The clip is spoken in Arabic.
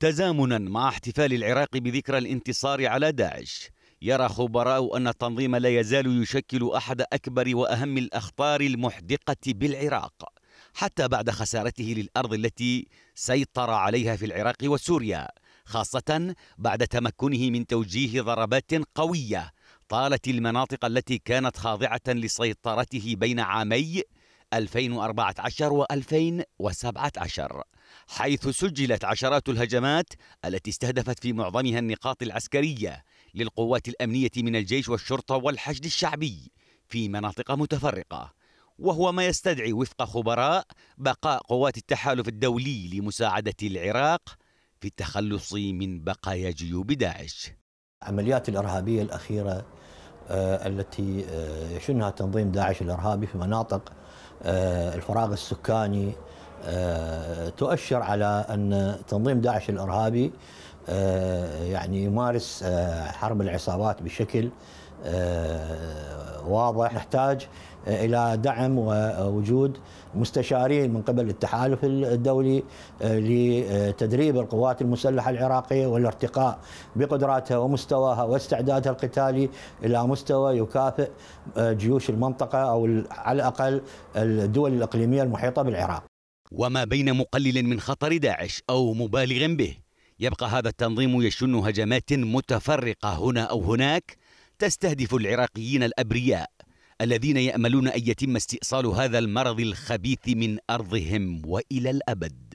تزامنا مع احتفال العراق بذكرى الانتصار على داعش يرى خبراء أن التنظيم لا يزال يشكل أحد أكبر وأهم الأخطار المحدقة بالعراق حتى بعد خسارته للأرض التي سيطر عليها في العراق وسوريا خاصة بعد تمكنه من توجيه ضربات قوية طالت المناطق التي كانت خاضعة لسيطرته بين عامي 2014 و 2017 حيث سجلت عشرات الهجمات التي استهدفت في معظمها النقاط العسكرية للقوات الأمنية من الجيش والشرطة والحشد الشعبي في مناطق متفرقة وهو ما يستدعي وفق خبراء بقاء قوات التحالف الدولي لمساعدة العراق في التخلص من بقايا جيوب داعش العمليات الإرهابية الأخيرة آه، التي آه، يشنها تنظيم داعش الإرهابي في مناطق آه، الفراغ السكاني آه، تؤشر على أن تنظيم داعش الإرهابي آه، يعني يمارس آه، حرب العصابات بشكل واضح نحتاج الى دعم ووجود مستشارين من قبل التحالف الدولي لتدريب القوات المسلحه العراقيه والارتقاء بقدراتها ومستواها واستعدادها القتالي الى مستوى يكافئ جيوش المنطقه او على الاقل الدول الاقليميه المحيطه بالعراق وما بين مقلل من خطر داعش أو مبالغ به يبقى هذا التنظيم يشن هجمات متفرقة هنا أو هناك تستهدف العراقيين الأبرياء الذين يأملون أن يتم استئصال هذا المرض الخبيث من أرضهم وإلى الأبد